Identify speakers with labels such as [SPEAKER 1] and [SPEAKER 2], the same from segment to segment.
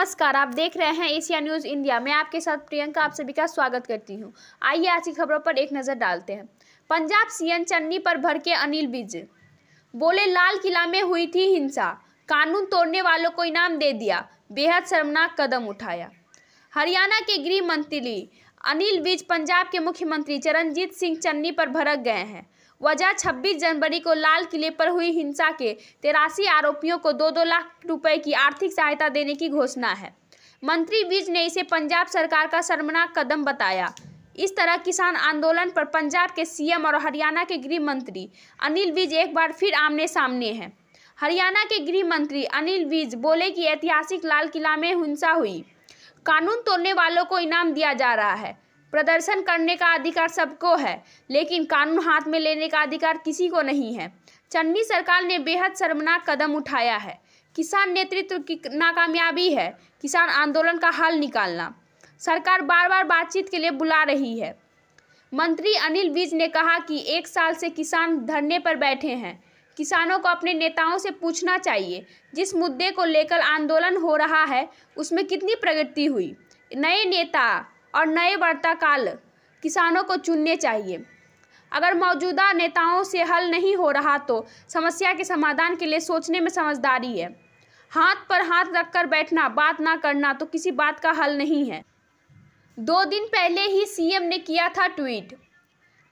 [SPEAKER 1] नमस्कार आप देख रहे हैं एशिया न्यूज़ इंडिया मैं आपके साथ प्रियंका आप सभी का स्वागत करती हूं आइए आज की खबरों पर एक नज़र डालते हैं पंजाब सीएम चन्नी पर भड़के अनिल विज बोले लाल किला में हुई थी हिंसा कानून तोड़ने वालों को इनाम दे दिया बेहद शर्मनाक कदम उठाया हरियाणा के गृह मंत्री अनिल विज पंजाब के मुख्यमंत्री चरणजीत सिंह चन्नी पर भड़क गए हैं वजह 26 जनवरी को लाल किले पर हुई हिंसा के तिरासी आरोपियों को दो दो लाख रुपए की आर्थिक सहायता देने की घोषणा है मंत्री विज ने इसे पंजाब सरकार का शर्मनाक कदम बताया इस तरह किसान आंदोलन पर पंजाब के सीएम और हरियाणा के गृह मंत्री अनिल विज एक बार फिर आमने सामने हैं हरियाणा के गृह मंत्री अनिल विज बोले कि ऐतिहासिक लाल किला में हिंसा हुई कानून तोड़ने वालों को इनाम दिया जा रहा है प्रदर्शन करने का अधिकार सबको है लेकिन कानून हाथ में लेने का अधिकार किसी को नहीं है चन्नी सरकार ने बेहद शर्मनाक कदम उठाया है किसान नेतृत्व की नाकामयाबी है किसान आंदोलन का हल निकालना सरकार बार बार बातचीत के लिए बुला रही है मंत्री अनिल विज ने कहा कि एक साल से किसान धरने पर बैठे हैं किसानों को अपने नेताओं से पूछना चाहिए जिस मुद्दे को लेकर आंदोलन हो रहा है उसमें कितनी प्रगति हुई नए नेता और नए काल किसानों को चुनने चाहिए अगर मौजूदा नेताओं से हल नहीं हो रहा तो समस्या के समाधान के लिए सोचने में समझदारी है हाथ पर हाथ रखकर बैठना बात ना करना तो किसी बात का हल नहीं है दो दिन पहले ही सीएम ने किया था ट्वीट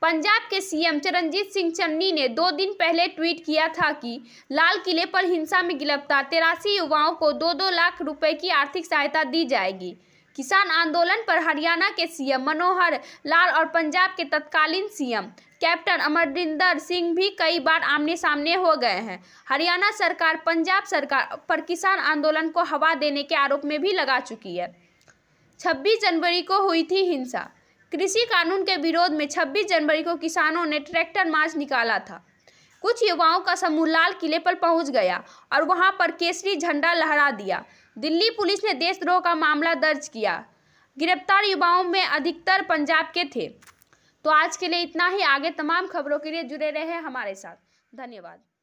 [SPEAKER 1] पंजाब के सीएम चरणजीत सिंह चन्नी ने दो दिन पहले ट्वीट किया था कि लाल किले पर हिंसा में गिरफ्तार तिरासी युवाओं को दो दो लाख रुपए की आर्थिक सहायता दी जाएगी किसान आंदोलन पर हरियाणा के सीएम मनोहर लाल और पंजाब के तत्कालीन सीएम कैप्टन अमरिंदर सिंह भी कई बार आमने सामने हो गए हैं हरियाणा सरकार पंजाब सरकार पर किसान आंदोलन को हवा देने के आरोप में भी लगा चुकी है छब्बीस जनवरी को हुई थी हिंसा कृषि कानून के विरोध में 26 जनवरी को किसानों ने ट्रैक्टर मार्च निकाला था कुछ युवाओं का समूह लाल किले पर पहुंच गया और वहां पर केसरी झंडा लहरा दिया दिल्ली पुलिस ने देशद्रोह का मामला दर्ज किया गिरफ्तार युवाओं में अधिकतर पंजाब के थे तो आज के लिए इतना ही आगे तमाम खबरों के लिए जुड़े रहे हमारे साथ धन्यवाद